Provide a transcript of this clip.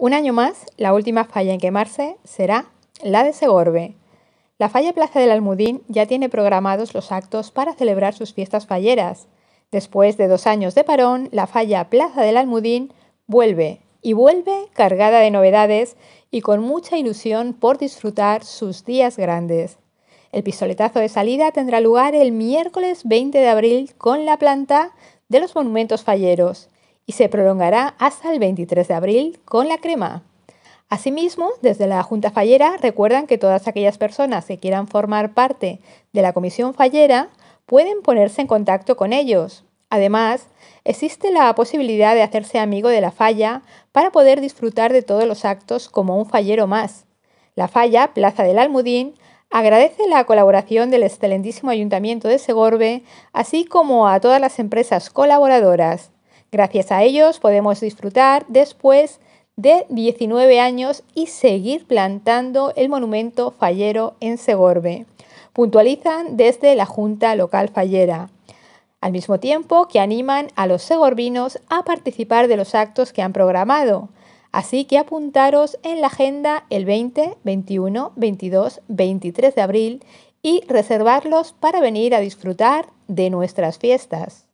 Un año más, la última falla en quemarse será la de Segorbe. La Falla Plaza del Almudín ya tiene programados los actos para celebrar sus fiestas falleras. Después de dos años de parón, la Falla Plaza del Almudín vuelve y vuelve cargada de novedades y con mucha ilusión por disfrutar sus días grandes. El pistoletazo de salida tendrá lugar el miércoles 20 de abril con la planta de los monumentos falleros y se prolongará hasta el 23 de abril con la crema. Asimismo, desde la Junta Fallera recuerdan que todas aquellas personas que quieran formar parte de la Comisión Fallera pueden ponerse en contacto con ellos. Además, existe la posibilidad de hacerse amigo de la falla para poder disfrutar de todos los actos como un fallero más. La falla, Plaza del Almudín, agradece la colaboración del excelentísimo Ayuntamiento de Segorbe, así como a todas las empresas colaboradoras. Gracias a ellos podemos disfrutar después de 19 años y seguir plantando el monumento fallero en Segorbe. Puntualizan desde la Junta Local Fallera, al mismo tiempo que animan a los segorbinos a participar de los actos que han programado. Así que apuntaros en la agenda el 20, 21, 22, 23 de abril y reservarlos para venir a disfrutar de nuestras fiestas.